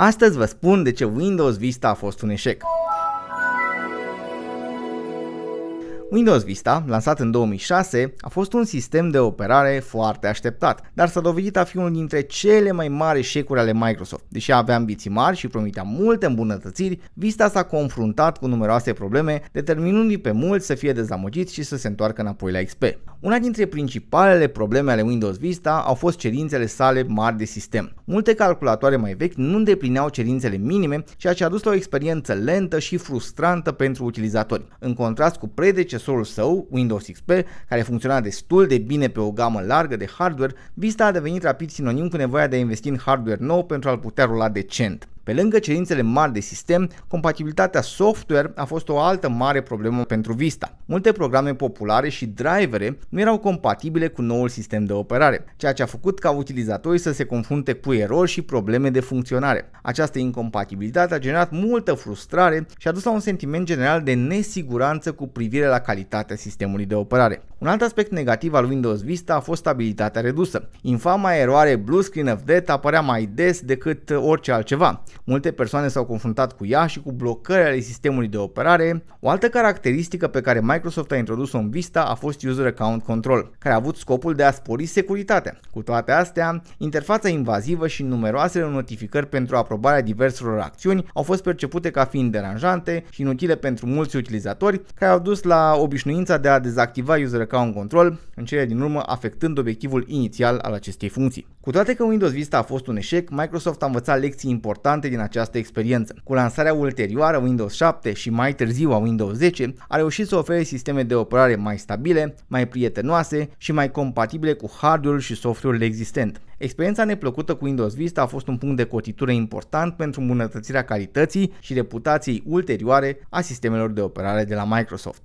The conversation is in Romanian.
Astăzi vă spun de ce Windows Vista a fost un eșec. Windows Vista, lansat în 2006, a fost un sistem de operare foarte așteptat, dar s-a dovedit a fi unul dintre cele mai mari eșecuri ale Microsoft. Deși avea ambiții mari și promitea multe îmbunătățiri, Vista s-a confruntat cu numeroase probleme, determinându-i pe mulți să fie dezamăgiți și să se întoarcă înapoi la XP. Una dintre principalele probleme ale Windows Vista au fost cerințele sale mari de sistem. Multe calculatoare mai vechi nu îndeplineau cerințele minime, ceea ce a dus la o experiență lentă și frustrantă pentru utilizatori. În contrast cu predecesorul predecesorul său, Windows XP, care funcționa destul de bine pe o gamă largă de hardware, Vista a devenit rapid sinonim cu nevoia de a investi în hardware nou pentru a-l putea rula decent. Pe lângă cerințele mari de sistem, compatibilitatea software a fost o altă mare problemă pentru Vista. Multe programe populare și drivere nu erau compatibile cu noul sistem de operare, ceea ce a făcut ca utilizatorii să se confrunte cu erori și probleme de funcționare. Această incompatibilitate a generat multă frustrare și a dus la un sentiment general de nesiguranță cu privire la calitatea sistemului de operare. Un alt aspect negativ al Windows Vista a fost stabilitatea redusă. Infama eroare Blue Screen of Death apărea mai des decât orice altceva. Multe persoane s-au confruntat cu ea și cu blocări ale sistemului de operare. O altă caracteristică pe care Microsoft a introdus-o în Vista a fost User Account Control, care a avut scopul de a spori securitatea. Cu toate astea, interfața invazivă și numeroasele notificări pentru aprobarea diverselor acțiuni au fost percepute ca fiind deranjante și inutile pentru mulți utilizatori, care au dus la obișnuința de a dezactiva User Account Control, în cele din urmă afectând obiectivul inițial al acestei funcții. Cu toate că Windows Vista a fost un eșec, Microsoft a învățat lecții importante din această experiență. Cu lansarea ulterioară Windows 7 și mai târziu a Windows 10, a reușit să ofere sisteme de operare mai stabile, mai prietenoase și mai compatibile cu hardware-ul și software-ul existent. Experiența neplăcută cu Windows Vista a fost un punct de cotitură important pentru îmbunătățirea calității și reputației ulterioare a sistemelor de operare de la Microsoft.